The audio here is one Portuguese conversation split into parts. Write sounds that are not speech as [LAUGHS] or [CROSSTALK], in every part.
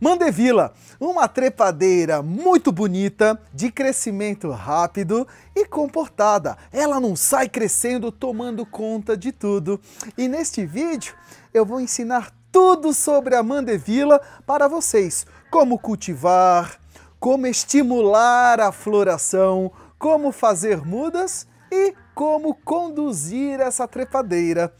Mandevila, uma trepadeira muito bonita, de crescimento rápido e comportada. Ela não sai crescendo tomando conta de tudo. E neste vídeo eu vou ensinar tudo sobre a mandevila para vocês, como cultivar, como estimular a floração, como fazer mudas e como conduzir essa trepadeira.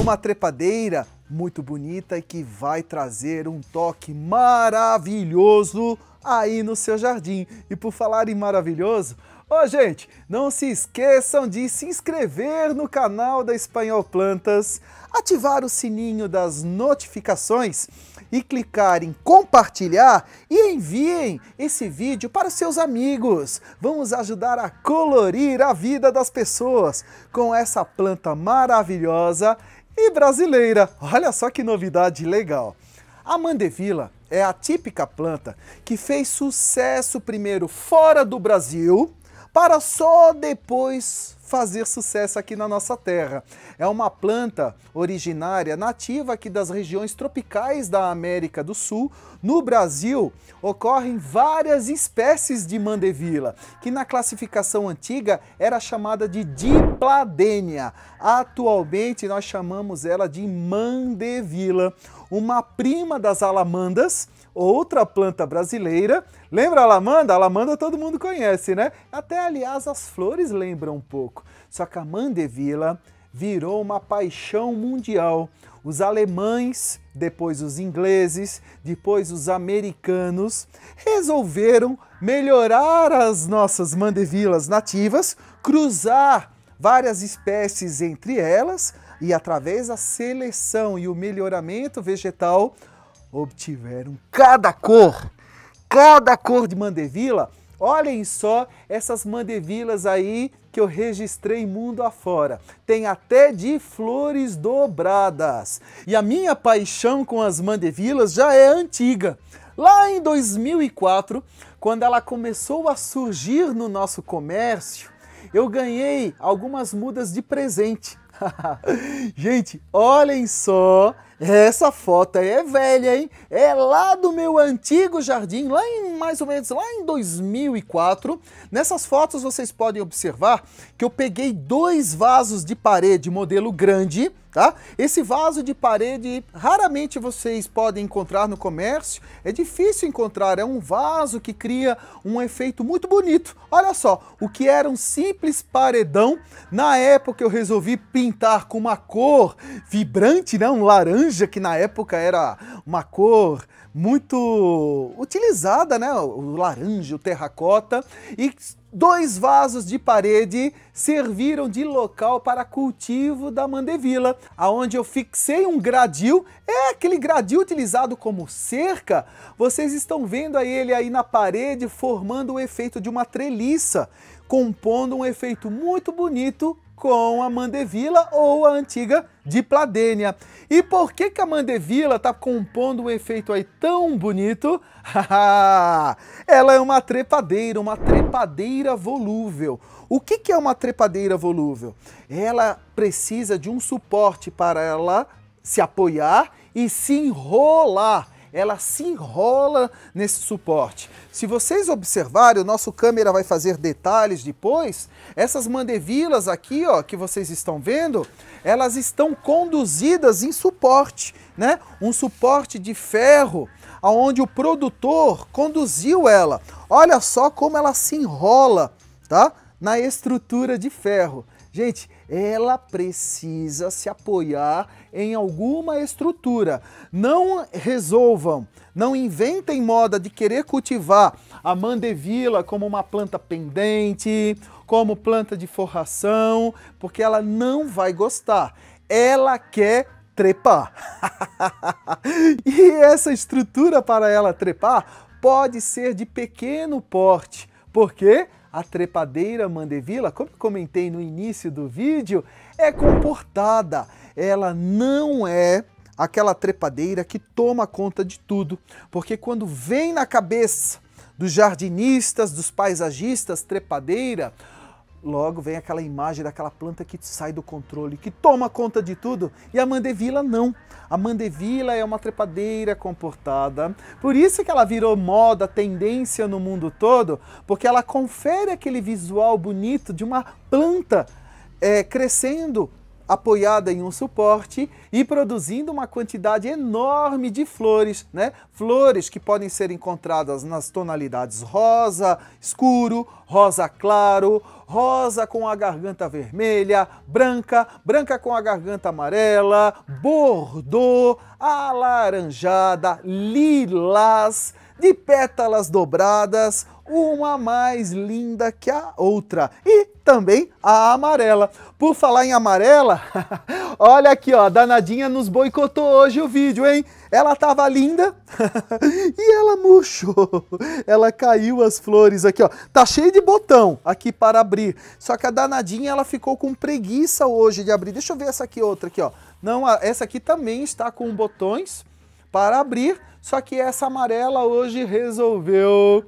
Uma trepadeira muito bonita e que vai trazer um toque maravilhoso aí no seu jardim. E por falar em maravilhoso, Ô oh, gente, não se esqueçam de se inscrever no canal da Espanhol Plantas, ativar o sininho das notificações e clicar em compartilhar e enviem esse vídeo para os seus amigos. Vamos ajudar a colorir a vida das pessoas com essa planta maravilhosa e brasileira. Olha só que novidade legal. A mandevila é a típica planta que fez sucesso primeiro fora do Brasil, para só depois fazer sucesso aqui na nossa terra. É uma planta originária nativa aqui das regiões tropicais da América do Sul. No Brasil, ocorrem várias espécies de mandevila, que na classificação antiga era chamada de dipladênia. Atualmente nós chamamos ela de mandevila, uma prima das alamandas outra planta brasileira. Lembra a lamanda? A lamanda todo mundo conhece, né? Até, aliás, as flores lembram um pouco. Só que a mandevila virou uma paixão mundial. Os alemães, depois os ingleses, depois os americanos resolveram melhorar as nossas mandevilas nativas, cruzar várias espécies entre elas e através da seleção e o melhoramento vegetal, obtiveram cada cor, cada cor de mandevila. Olhem só essas mandevilas aí que eu registrei mundo afora. Tem até de flores dobradas. E a minha paixão com as mandevilas já é antiga. Lá em 2004, quando ela começou a surgir no nosso comércio, eu ganhei algumas mudas de presente. [LAUGHS] Gente, olhem só essa foto aí é velha, hein? É lá do meu antigo jardim, lá em mais ou menos lá em 2004. Nessas fotos vocês podem observar que eu peguei dois vasos de parede modelo grande Tá? Esse vaso de parede raramente vocês podem encontrar no comércio, é difícil encontrar, é um vaso que cria um efeito muito bonito. Olha só, o que era um simples paredão, na época eu resolvi pintar com uma cor vibrante, né? um laranja, que na época era uma cor muito utilizada, né? o laranja, o terracota, e Dois vasos de parede serviram de local para cultivo da mandevila, aonde eu fixei um gradil, é aquele gradil utilizado como cerca. Vocês estão vendo aí ele aí na parede formando o efeito de uma treliça, compondo um efeito muito bonito com a Mandevila ou a antiga Dipladênia. E por que, que a Mandevila está compondo um efeito aí tão bonito? [LAUGHS] Ela é uma trepadeira, uma trepadeira volúvel. O que, que é uma trepadeira volúvel? Ela precisa de um suporte para ela se apoiar e se enrolar ela se enrola nesse suporte. Se vocês observarem, o nosso câmera vai fazer detalhes depois, essas mandevilas aqui, ó, que vocês estão vendo, elas estão conduzidas em suporte, né? Um suporte de ferro, aonde o produtor conduziu ela. Olha só como ela se enrola, tá? Na estrutura de ferro. Gente, ela precisa se apoiar em alguma estrutura. Não resolvam, não inventem moda de querer cultivar a mandevila como uma planta pendente, como planta de forração, porque ela não vai gostar. Ela quer trepar. [LAUGHS] e essa estrutura para ela trepar pode ser de pequeno porte. Por quê? A trepadeira mandevila, como comentei no início do vídeo, é comportada. Ela não é aquela trepadeira que toma conta de tudo, porque quando vem na cabeça dos jardinistas, dos paisagistas, trepadeira, Logo vem aquela imagem daquela planta que sai do controle, que toma conta de tudo. E a mandevila não. A mandevila é uma trepadeira comportada. Por isso que ela virou moda, tendência no mundo todo, porque ela confere aquele visual bonito de uma planta é, crescendo apoiada em um suporte e produzindo uma quantidade enorme de flores, né? Flores que podem ser encontradas nas tonalidades rosa escuro, rosa claro, rosa com a garganta vermelha, branca, branca com a garganta amarela, bordô, alaranjada, lilás, de pétalas dobradas, uma mais linda que a outra. E também a amarela. Por falar em amarela, [LAUGHS] olha aqui, ó, a danadinha nos boicotou hoje o vídeo, hein? Ela tava linda [LAUGHS] e ela murchou. Ela caiu as flores aqui, ó. Tá cheio de botão aqui para abrir. Só que a danadinha, ela ficou com preguiça hoje de abrir. Deixa eu ver essa aqui outra aqui, ó. Não, essa aqui também está com botões para abrir, só que essa amarela hoje resolveu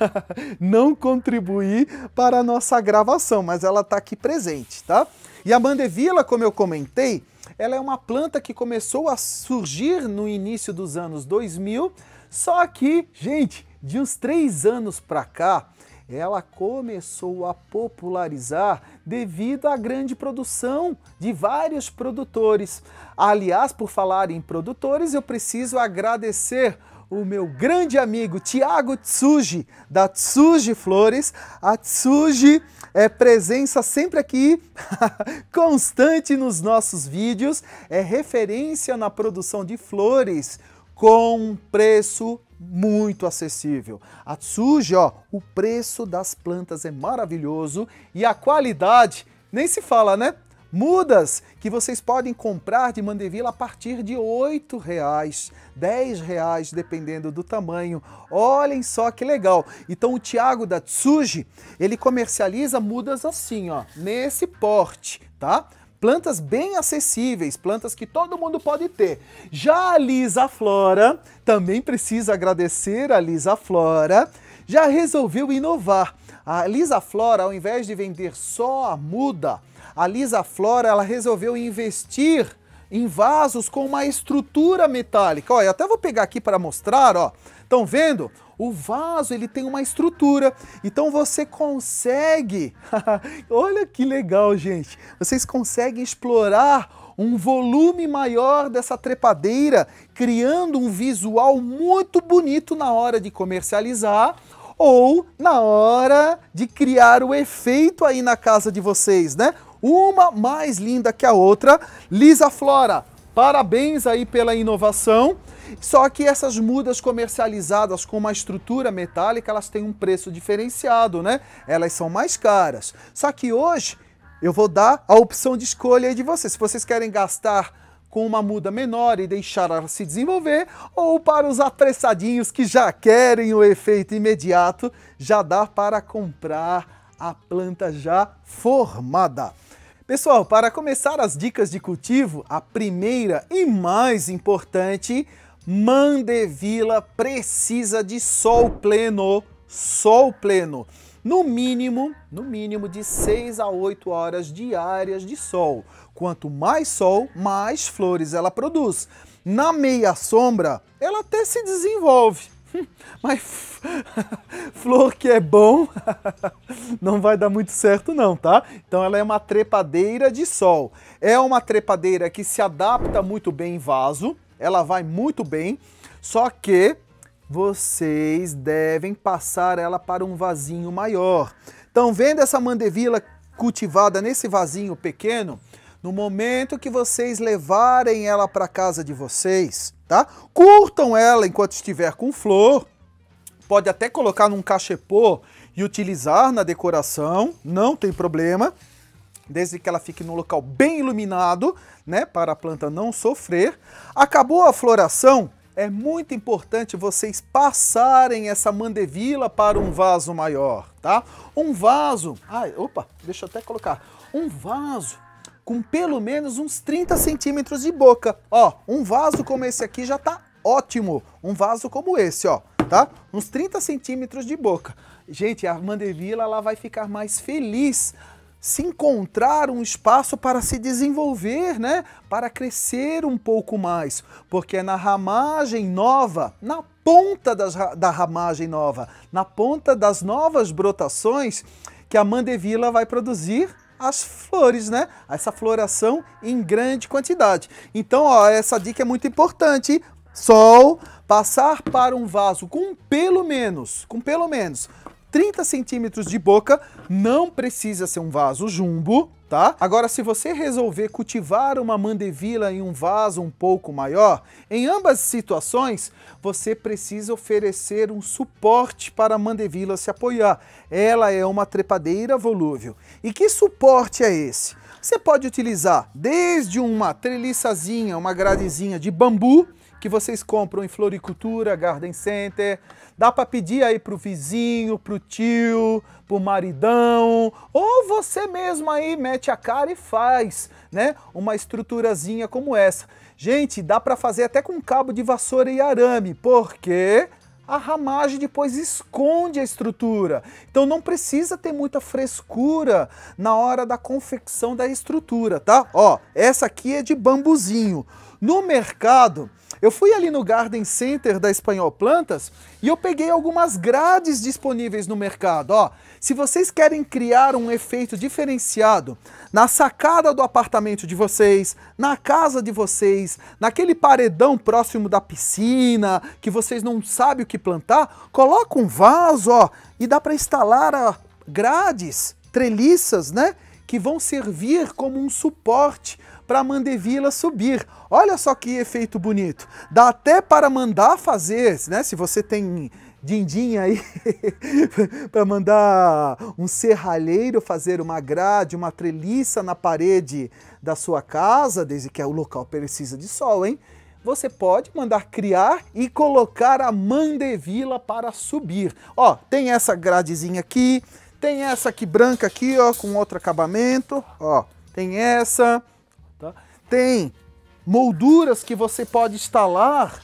[LAUGHS] não contribuir para a nossa gravação, mas ela está aqui presente, tá? E a mandevila, como eu comentei, ela é uma planta que começou a surgir no início dos anos 2000, só que, gente, de uns três anos para cá, ela começou a popularizar devido à grande produção de vários produtores. Aliás, por falar em produtores, eu preciso agradecer o meu grande amigo Tiago Tsuji, da Tsuji Flores. A Tsuji é presença sempre aqui, [LAUGHS] constante nos nossos vídeos, é referência na produção de flores com um preço muito acessível. A Tsuji, ó, o preço das plantas é maravilhoso e a qualidade nem se fala, né? Mudas que vocês podem comprar de Mandeville a partir de R$ 8,00, R$ reais dependendo do tamanho. Olhem só que legal. Então o Tiago da Tsuji, ele comercializa mudas assim, ó, nesse porte, tá? plantas bem acessíveis, plantas que todo mundo pode ter. Já a Lisa Flora, também precisa agradecer a Lisa Flora, já resolveu inovar. A Lisa Flora, ao invés de vender só a muda, a Lisa Flora ela resolveu investir em vasos com uma estrutura metálica. Olha, até vou pegar aqui para mostrar, ó. Estão vendo? o vaso ele tem uma estrutura. Então você consegue, [LAUGHS] olha que legal, gente, vocês conseguem explorar um volume maior dessa trepadeira, criando um visual muito bonito na hora de comercializar ou na hora de criar o efeito aí na casa de vocês, né? Uma mais linda que a outra. Lisa Flora, parabéns aí pela inovação. Só que essas mudas comercializadas com uma estrutura metálica, elas têm um preço diferenciado, né? Elas são mais caras. Só que hoje eu vou dar a opção de escolha aí de vocês. Se vocês querem gastar com uma muda menor e deixar ela se desenvolver, ou para os apressadinhos que já querem o efeito imediato, já dá para comprar a planta já formada. Pessoal, para começar as dicas de cultivo, a primeira e mais importante Mandevila precisa de sol pleno, sol pleno. No mínimo, no mínimo de 6 a 8 horas diárias de sol. Quanto mais sol, mais flores ela produz. Na meia sombra, ela até se desenvolve. [LAUGHS] Mas [LAUGHS] flor que é bom [LAUGHS] não vai dar muito certo não, tá? Então ela é uma trepadeira de sol. É uma trepadeira que se adapta muito bem em vaso, ela vai muito bem, só que vocês devem passar ela para um vasinho maior. Então, vendo essa mandevila cultivada nesse vasinho pequeno, no momento que vocês levarem ela para casa de vocês, tá? Curtam ela enquanto estiver com flor. Pode até colocar num cachepô e utilizar na decoração, não tem problema desde que ela fique num local bem iluminado, né, para a planta não sofrer. Acabou a floração, é muito importante vocês passarem essa mandevila para um vaso maior, tá? Um vaso, ai, opa, deixa eu até colocar, um vaso com pelo menos uns 30 centímetros de boca. Ó, um vaso como esse aqui já tá ótimo, um vaso como esse, ó, tá? Uns 30 centímetros de boca. Gente, a mandevila ela vai ficar mais feliz se encontrar um espaço para se desenvolver, né? Para crescer um pouco mais, porque é na ramagem nova, na ponta das, da ramagem nova, na ponta das novas brotações, que a mandevila vai produzir as flores, né? Essa floração em grande quantidade. Então, ó, essa dica é muito importante. Sol, passar para um vaso com pelo menos, com pelo menos 30 centímetros de boca, não precisa ser um vaso jumbo, tá? Agora, se você resolver cultivar uma mandevila em um vaso um pouco maior, em ambas situações, você precisa oferecer um suporte para a mandevila se apoiar. Ela é uma trepadeira volúvel. E que suporte é esse? Você pode utilizar desde uma treliçazinha, uma gradezinha de bambu, que vocês compram em floricultura, garden center. Dá para pedir aí pro vizinho, pro tio, pro maridão, ou você mesmo aí mete a cara e faz, né? Uma estruturazinha como essa. Gente, dá para fazer até com cabo de vassoura e arame, porque a ramagem depois esconde a estrutura. Então não precisa ter muita frescura na hora da confecção da estrutura, tá? Ó, essa aqui é de bambuzinho. No mercado, eu fui ali no Garden Center da Espanhol Plantas e eu peguei algumas grades disponíveis no mercado. Ó, se vocês querem criar um efeito diferenciado na sacada do apartamento de vocês, na casa de vocês, naquele paredão próximo da piscina que vocês não sabem o que plantar, coloca um vaso, ó, e dá para instalar ó, grades, treliças, né? Que vão servir como um suporte para a mandevila subir. Olha só que efeito bonito. Dá até para mandar fazer, né? Se você tem dindinha aí [LAUGHS] para mandar um serralheiro fazer uma grade, uma treliça na parede da sua casa, desde que é o local precisa de sol, hein? Você pode mandar criar e colocar a mandevila para subir. Ó, tem essa gradezinha aqui, tem essa aqui branca aqui, ó, com outro acabamento, ó. Tem essa, tem molduras que você pode instalar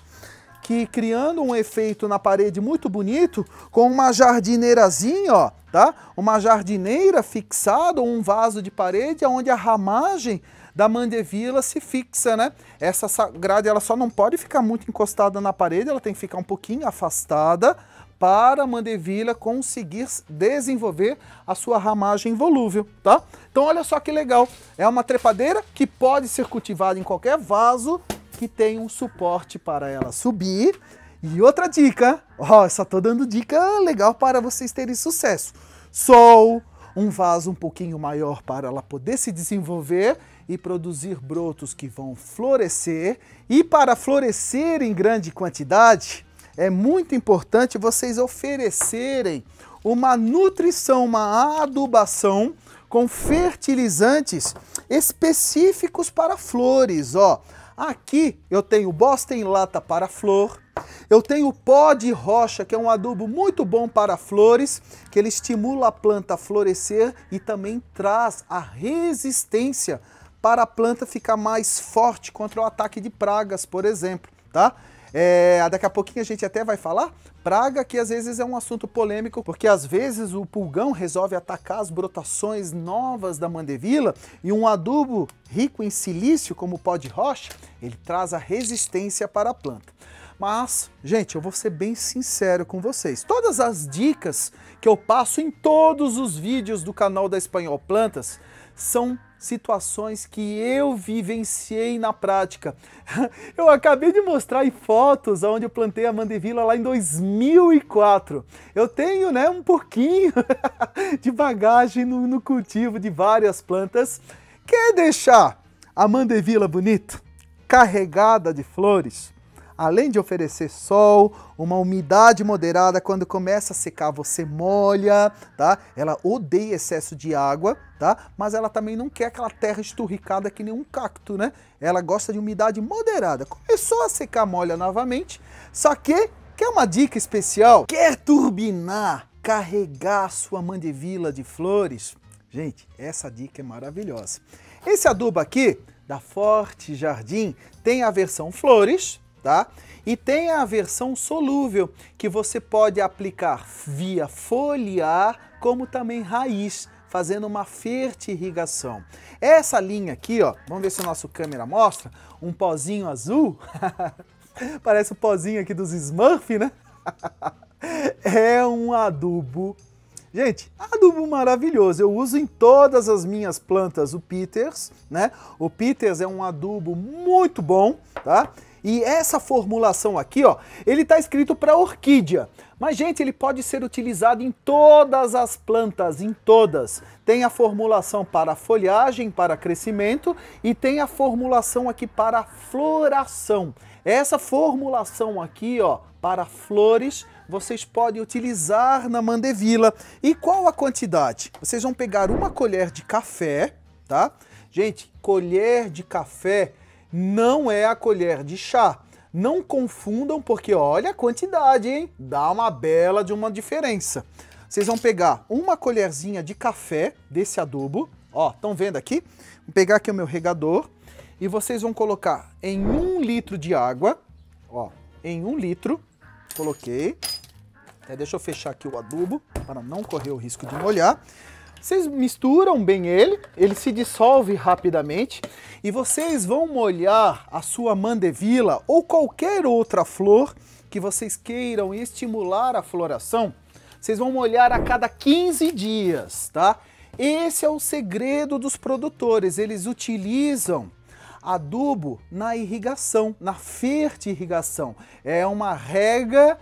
que criando um efeito na parede muito bonito com uma jardineirazinha, ó, tá? Uma jardineira fixada ou um vaso de parede onde a ramagem da mandevila se fixa, né? Essa grade ela só não pode ficar muito encostada na parede, ela tem que ficar um pouquinho afastada para mandevilha conseguir desenvolver a sua ramagem volúvel, tá? Então olha só que legal, é uma trepadeira que pode ser cultivada em qualquer vaso que tem um suporte para ela subir. E outra dica, ó, só tô dando dica legal para vocês terem sucesso. Sol, um vaso um pouquinho maior para ela poder se desenvolver e produzir brotos que vão florescer. E para florescer em grande quantidade, é muito importante vocês oferecerem uma nutrição, uma adubação com fertilizantes específicos para flores, ó. Aqui eu tenho bosta em lata para flor, eu tenho pó de rocha, que é um adubo muito bom para flores, que ele estimula a planta a florescer e também traz a resistência para a planta ficar mais forte contra o ataque de pragas, por exemplo, tá? É, daqui a pouquinho a gente até vai falar praga, que às vezes é um assunto polêmico, porque às vezes o pulgão resolve atacar as brotações novas da mandevila e um adubo rico em silício, como o pó de rocha, ele traz a resistência para a planta. Mas, gente, eu vou ser bem sincero com vocês. Todas as dicas que eu passo em todos os vídeos do canal da Espanhol Plantas são situações que eu vivenciei na prática. [LAUGHS] Eu acabei de mostrar em fotos onde eu plantei a mandevila lá em 2004. Eu tenho né, um pouquinho [LAUGHS] de bagagem no, no cultivo de várias plantas. Quer deixar a mandevila bonita, carregada de flores? além de oferecer sol, uma umidade moderada, quando começa a secar você molha, tá? Ela odeia excesso de água, tá? Mas ela também não quer aquela terra esturricada que nem um cacto, né? Ela gosta de umidade moderada. Começou a secar, molha novamente, só que, quer uma dica especial? Quer turbinar, carregar sua mandevila de flores? Gente, essa dica é maravilhosa. Esse adubo aqui, da Forte Jardim, tem a versão flores, tá? E tem a versão solúvel, que você pode aplicar via foliar, como também raiz, fazendo uma fertirrigação. Essa linha aqui, ó, vamos ver se o nosso câmera mostra, um pozinho azul, [LAUGHS] parece o pozinho aqui dos Smurf, né? [LAUGHS] é um adubo Gente, adubo maravilhoso. Eu uso em todas as minhas plantas o Peters, né? O Peters é um adubo muito bom, tá? E essa formulação aqui, ó, ele tá escrito para orquídea. Mas, gente, ele pode ser utilizado em todas as plantas, em todas. Tem a formulação para folhagem, para crescimento e tem a formulação aqui para floração. Essa formulação aqui, ó, para flores, vocês podem utilizar na mandevila. E qual a quantidade? Vocês vão pegar uma colher de café, tá? Gente, colher de café não é a colher de chá. Não confundam, porque olha a quantidade, hein? Dá uma bela de uma diferença. Vocês vão pegar uma colherzinha de café desse adubo, ó, estão vendo aqui? Vou pegar aqui o meu regador e vocês vão colocar em um litro de água, ó, em um litro, coloquei, Deixa eu fechar aqui o adubo para não correr o risco de molhar. Vocês misturam bem ele, ele se dissolve rapidamente e vocês vão molhar a sua mandevila ou qualquer outra flor que vocês queiram estimular a floração. Vocês vão molhar a cada 15 dias, tá? Esse é o segredo dos produtores, eles utilizam adubo na irrigação, na fertirrigação. É uma rega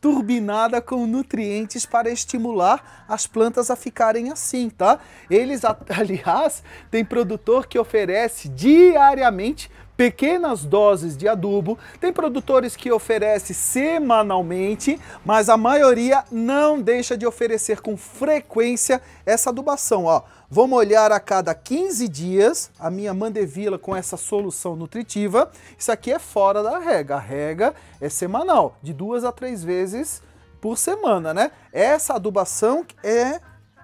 turbinada com nutrientes para estimular as plantas a ficarem assim, tá? Eles, [LAUGHS] aliás, tem produtor que oferece diariamente pequenas doses de adubo. Tem produtores que oferecem semanalmente, mas a maioria não deixa de oferecer com frequência essa adubação. Ó, Vamos olhar a cada 15 dias a minha mandevila com essa solução nutritiva. Isso aqui é fora da rega. A rega é semanal, de duas a três vezes por semana, né? Essa adubação é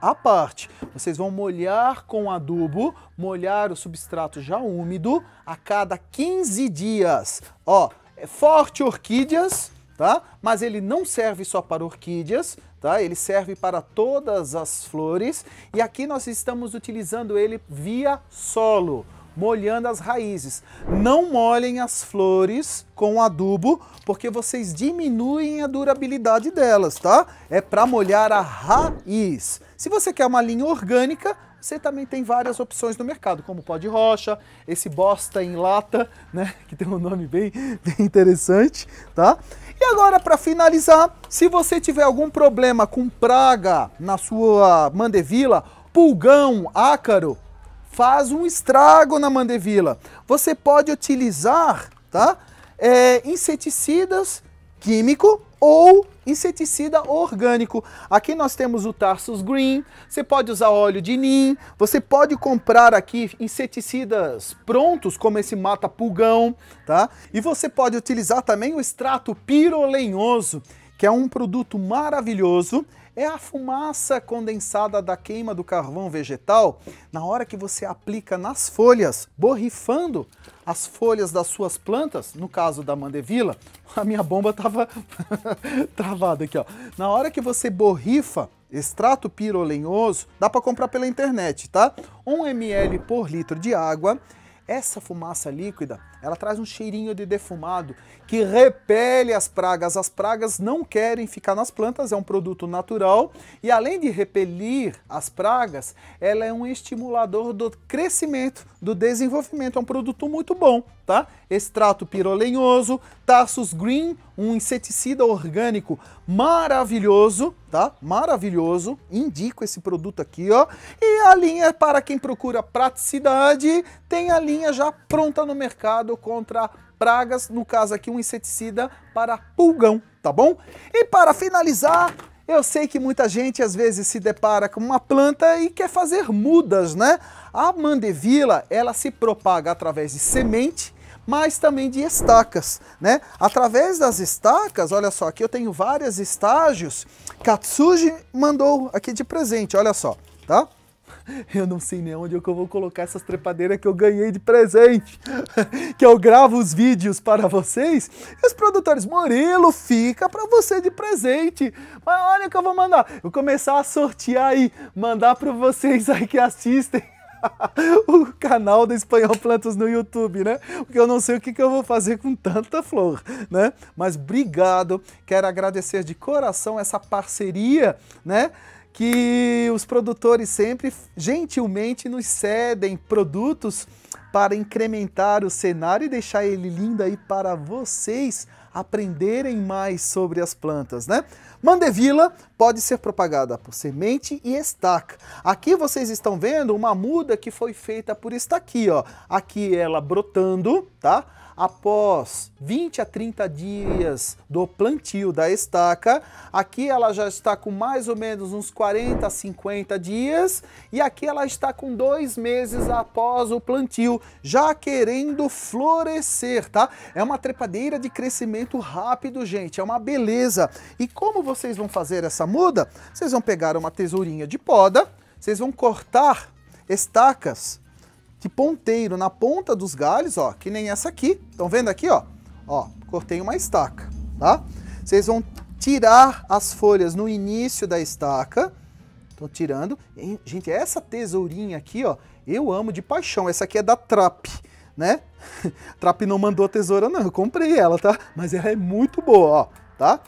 à parte. Vocês vão molhar com adubo, molhar o substrato já úmido a cada 15 dias. Ó, é forte orquídeas, tá? Mas ele não serve só para orquídeas, tá? Ele serve para todas as flores e aqui nós estamos utilizando ele via solo, molhando as raízes. Não molhem as flores com adubo, porque vocês diminuem a durabilidade delas, tá? É para molhar a raiz. Se você quer uma linha orgânica, você também tem várias opções no mercado, como pó de rocha, esse bosta em lata, né, [LAUGHS] que tem um nome bem, [LAUGHS] bem interessante, tá? E agora para finalizar, se você tiver algum problema com praga na sua mandevila, pulgão, ácaro, faz um estrago na mandevila. Você pode utilizar, tá? É, inseticidas químico ou inseticida orgânico. Aqui nós temos o Tarsus Green, você pode usar óleo de nim, você pode comprar aqui inseticidas prontos, como esse mata-pulgão, tá? E você pode utilizar também o extrato pirolenhoso, que é um produto maravilhoso é a fumaça condensada da queima do carvão vegetal na hora que você aplica nas folhas, borrifando as folhas das suas plantas, no caso da mandevila, a minha bomba estava [LAUGHS] travada aqui, ó. Na hora que você borrifa extrato pirolenhoso, dá para comprar pela internet, tá? 1 ml por litro de água essa fumaça líquida, ela traz um cheirinho de defumado que repele as pragas. As pragas não querem ficar nas plantas, é um produto natural e além de repelir as pragas, ela é um estimulador do crescimento, do desenvolvimento, é um produto muito bom tá? Extrato pirolenhoso, Tarsus Green, um inseticida orgânico maravilhoso, tá? Maravilhoso, indico esse produto aqui, ó. E a linha para quem procura praticidade, tem a linha já pronta no mercado contra pragas, no caso aqui um inseticida para pulgão, tá bom? E para finalizar, eu sei que muita gente às vezes se depara com uma planta e quer fazer mudas, né? A mandevila, ela se propaga através de semente, mas também de estacas, né? Através das estacas, olha só, aqui eu tenho vários estágios. Katsuji mandou aqui de presente, olha só, tá? [LAUGHS] Eu não sei nem onde é eu vou colocar essas trepadeiras que eu ganhei de presente. [LAUGHS] que eu gravo os vídeos para vocês. E os produtores, Murilo, fica para você de presente. Mas olha o que eu vou mandar. Eu vou começar a sortear aí, mandar para vocês aí que assistem. [LAUGHS] o canal do Espanhol Plantas no YouTube, né? Porque eu não sei o que, que eu vou fazer com tanta flor, né? Mas obrigado, quero agradecer de coração essa parceria, né? que os produtores sempre gentilmente nos cedem produtos para incrementar o cenário e deixar ele lindo aí para vocês aprenderem mais sobre as plantas, né? Mandevila pode ser propagada por semente e estaca. Aqui vocês estão vendo uma muda que foi feita por aqui, ó. Aqui ela brotando, tá? após 20 a 30 dias do plantio da estaca, aqui ela já está com mais ou menos uns 40 a 50 dias e aqui ela está com dois meses após o plantio, já querendo florescer, tá? É uma trepadeira de crescimento rápido, gente, é uma beleza. E como vocês vão fazer essa muda? Vocês vão pegar uma tesourinha de poda, vocês vão cortar estacas de ponteiro na ponta dos galhos, ó, que nem essa aqui. Estão vendo aqui, ó? Ó, cortei uma estaca, tá? Vocês vão tirar as folhas no início da estaca. Tô tirando. E, gente, essa tesourinha aqui, ó, eu amo de paixão. Essa aqui é da Trap, né? [LAUGHS] Trap não mandou a tesoura, não. Eu comprei ela, tá? Mas ela é muito boa, ó, tá?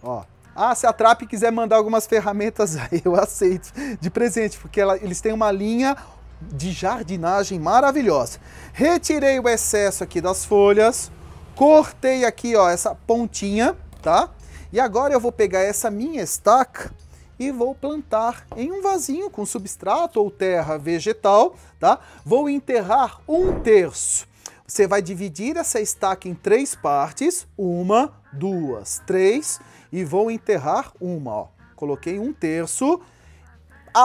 Ó. Ah, se a Trap quiser mandar algumas ferramentas, [LAUGHS] eu aceito de presente, porque ela, eles têm uma linha de jardinagem maravilhosa. Retirei o excesso aqui das folhas, cortei aqui ó, essa pontinha, tá? E agora eu vou pegar essa minha estaca e vou plantar em um vasinho com substrato ou terra vegetal, tá? Vou enterrar um terço. Você vai dividir essa estaca em três partes, uma, duas, três, e vou enterrar uma, ó. Coloquei um terço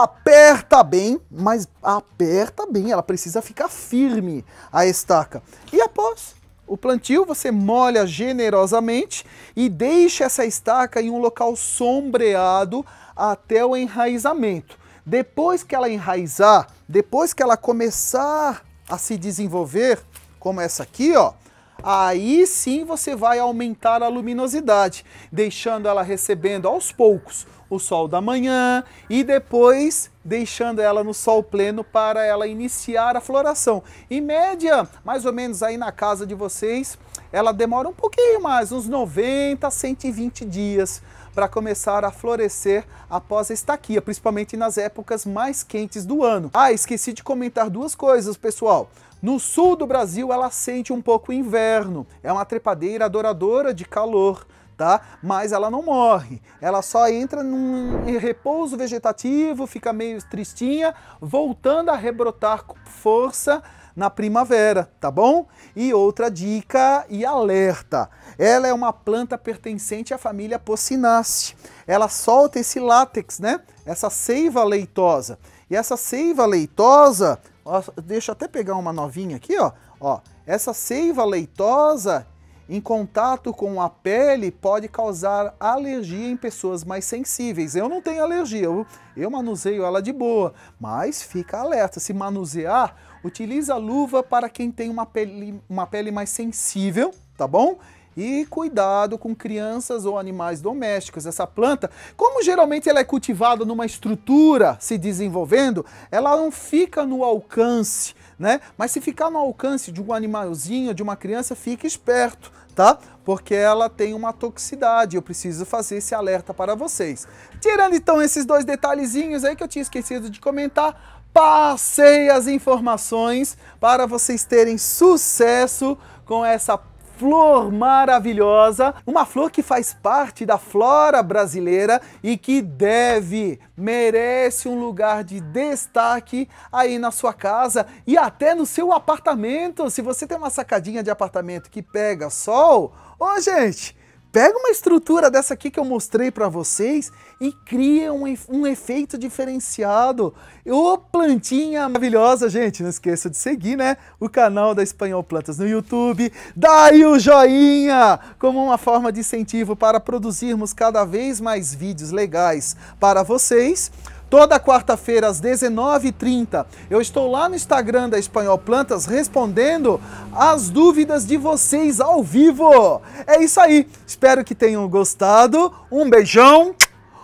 aperta bem, mas aperta bem, ela precisa ficar firme a estaca. E após o plantio, você molha generosamente e deixa essa estaca em um local sombreado até o enraizamento. Depois que ela enraizar, depois que ela começar a se desenvolver, como essa aqui, ó, aí sim você vai aumentar a luminosidade, deixando ela recebendo aos poucos o sol da manhã e depois deixando ela no sol pleno para ela iniciar a floração. Em média, mais ou menos aí na casa de vocês, ela demora um pouquinho mais, uns 90 a 120 dias para começar a florescer após a estaquia, principalmente nas épocas mais quentes do ano. Ah, esqueci de comentar duas coisas, pessoal. No sul do Brasil, ela sente um pouco o inverno. É uma trepadeira adoradora de calor tá? Mas ela não morre, ela só entra num, repouso vegetativo, fica meio tristinha, voltando a rebrotar com força na primavera, tá bom? E outra dica e alerta, ela é uma planta pertencente à família Pocinacea. Ela solta esse látex, né? Essa seiva leitosa. E essa seiva leitosa, ó, deixa eu até pegar uma novinha aqui, ó, ó. Essa seiva leitosa, em contato com a pele pode causar alergia em pessoas mais sensíveis. Eu não tenho alergia, eu, eu manuseio ela de boa, mas fica alerta, se manusear, utiliza luva para quem tem uma pele, uma pele mais sensível, tá bom? E cuidado com crianças ou animais domésticos. Essa planta, como geralmente ela é cultivada numa estrutura se desenvolvendo, ela não fica no alcance, né? Mas se ficar no alcance de um animalzinho, de uma criança, fique esperto, tá? Porque ela tem uma toxicidade. Eu preciso fazer esse alerta para vocês. Tirando então esses dois detalhezinhos aí que eu tinha esquecido de comentar, passei as informações para vocês terem sucesso com essa planta flor maravilhosa, uma flor que faz parte da flora brasileira e que deve, merece um lugar de destaque aí na sua casa e até no seu apartamento. Se você tem uma sacadinha de apartamento que pega sol, ô gente, Pega uma estrutura dessa aqui que eu mostrei para vocês e cria um, um efeito diferenciado. Ô plantinha maravilhosa, gente, não esqueça de seguir, né? O canal da Espanhol Plantas no YouTube. Dá aí o joinha como uma forma de incentivo para produzirmos cada vez mais vídeos legais para vocês. Toda quarta-feira, às 19h30, eu estou lá no Instagram da Espanhol Plantas respondendo as dúvidas de vocês ao vivo. É isso aí. Espero que tenham gostado. Um beijão,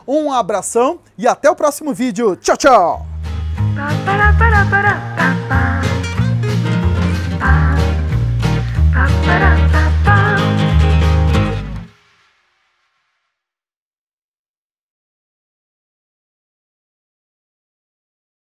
um abração e até o próximo vídeo. Tchau, tchau!